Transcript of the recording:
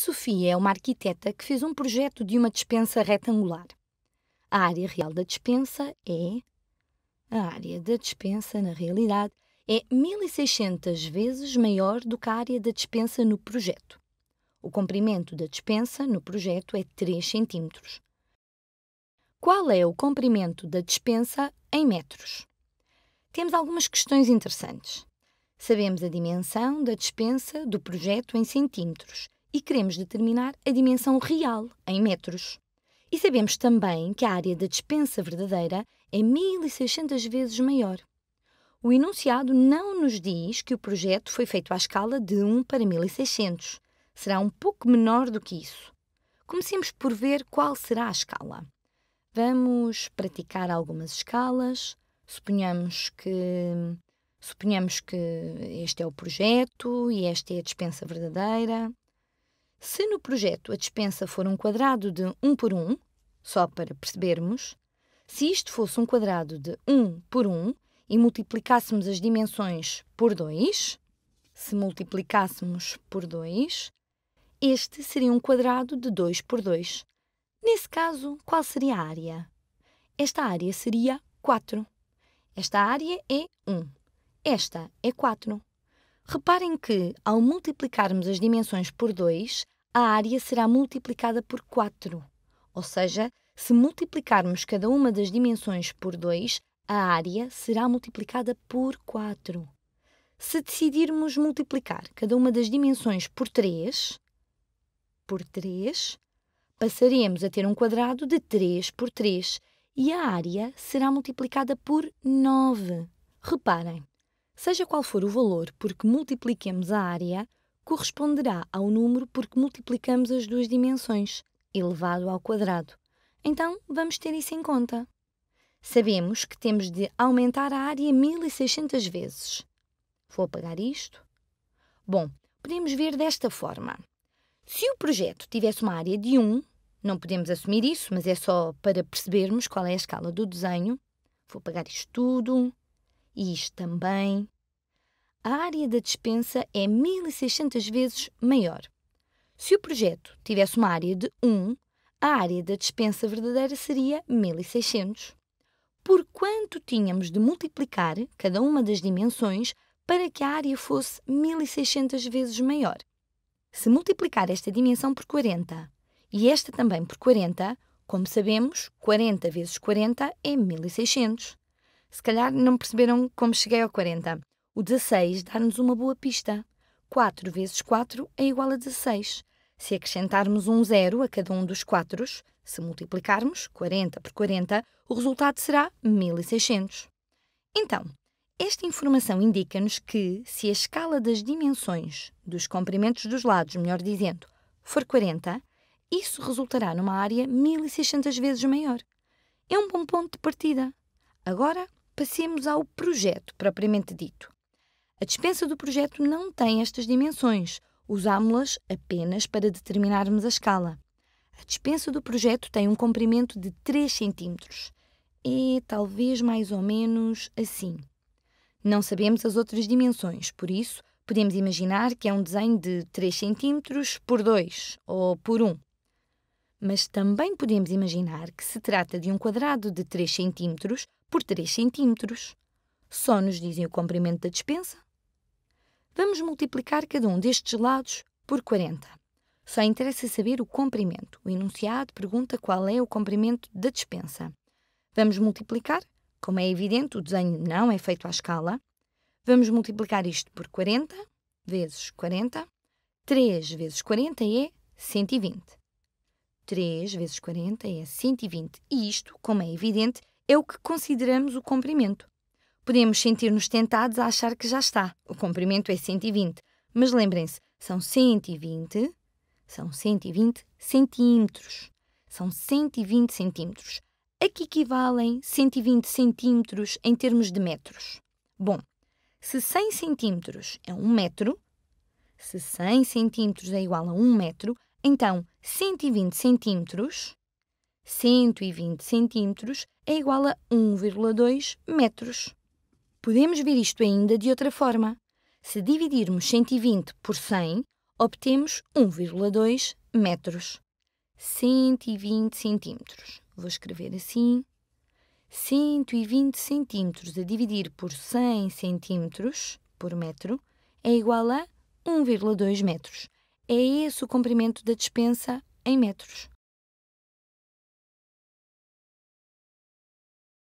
Sofia é uma arquiteta que fez um projeto de uma dispensa retangular. A área real da dispensa é. A área da dispensa, na realidade, é 1600 vezes maior do que a área da dispensa no projeto. O comprimento da dispensa no projeto é 3 cm. Qual é o comprimento da dispensa em metros? Temos algumas questões interessantes. Sabemos a dimensão da dispensa do projeto em centímetros e queremos determinar a dimensão real, em metros. E sabemos também que a área da dispensa verdadeira é 1600 vezes maior. O enunciado não nos diz que o projeto foi feito à escala de 1 para 1600. Será um pouco menor do que isso. Comecemos por ver qual será a escala. Vamos praticar algumas escalas. Suponhamos que suponhamos que este é o projeto e esta é a dispensa verdadeira. Se no projeto a dispensa for um quadrado de 1 por 1, só para percebermos, se isto fosse um quadrado de 1 por 1 e multiplicássemos as dimensões por 2, se multiplicássemos por 2, este seria um quadrado de 2 por 2. Nesse caso, qual seria a área? Esta área seria 4. Esta área é 1. Esta é 4. Reparem que, ao multiplicarmos as dimensões por 2, a área será multiplicada por 4. Ou seja, se multiplicarmos cada uma das dimensões por 2, a área será multiplicada por 4. Se decidirmos multiplicar cada uma das dimensões por 3, por 3, passaremos a ter um quadrado de 3 por 3 e a área será multiplicada por 9. Reparem, Seja qual for o valor por que multipliquemos a área, corresponderá ao número por que multiplicamos as duas dimensões, elevado ao quadrado. Então, vamos ter isso em conta. Sabemos que temos de aumentar a área 1600 vezes. Vou apagar isto. Bom, podemos ver desta forma. Se o projeto tivesse uma área de 1, não podemos assumir isso, mas é só para percebermos qual é a escala do desenho. Vou apagar isto tudo e isto também. A área da dispensa é 1600 vezes maior. Se o projeto tivesse uma área de 1, a área da dispensa verdadeira seria 1600. Por quanto tínhamos de multiplicar cada uma das dimensões para que a área fosse 1600 vezes maior? Se multiplicar esta dimensão por 40 e esta também por 40, como sabemos, 40 vezes 40 é 1600. Se calhar não perceberam como cheguei ao 40. O 16 dá-nos uma boa pista. 4 vezes 4 é igual a 16. Se acrescentarmos um zero a cada um dos 4, se multiplicarmos 40 por 40, o resultado será 1600. Então, esta informação indica-nos que, se a escala das dimensões dos comprimentos dos lados, melhor dizendo, for 40, isso resultará numa área 1600 vezes maior. É um bom ponto de partida. Agora, Passemos ao projeto propriamente dito. A dispensa do projeto não tem estas dimensões, usámo-las apenas para determinarmos a escala. A dispensa do projeto tem um comprimento de 3 cm. É talvez mais ou menos assim. Não sabemos as outras dimensões, por isso podemos imaginar que é um desenho de 3 cm por 2 ou por 1 mas também podemos imaginar que se trata de um quadrado de 3 cm por 3 cm. Só nos dizem o comprimento da despensa? Vamos multiplicar cada um destes lados por 40. Só interessa saber o comprimento. O enunciado pergunta qual é o comprimento da despensa. Vamos multiplicar? Como é evidente, o desenho não é feito à escala. Vamos multiplicar isto por 40 vezes 40. 3 vezes 40 é 120. 3 vezes 40 é 120, e isto, como é evidente, é o que consideramos o comprimento. Podemos sentir-nos tentados a achar que já está, o comprimento é 120, mas lembrem-se, são 120, são 120 centímetros. São 120 centímetros. A que equivalem 120 centímetros em termos de metros? Bom, se 100 centímetros é 1 metro, se 100 centímetros é igual a 1 metro, então, 120 centímetros, 120 centímetros é igual a 1,2 metros. Podemos ver isto ainda de outra forma. Se dividirmos 120 por 100, obtemos 1,2 metros. 120 centímetros. Vou escrever assim. 120 centímetros a dividir por 100 centímetros por metro é igual a 1,2 metros. É esse o comprimento da dispensa em metros.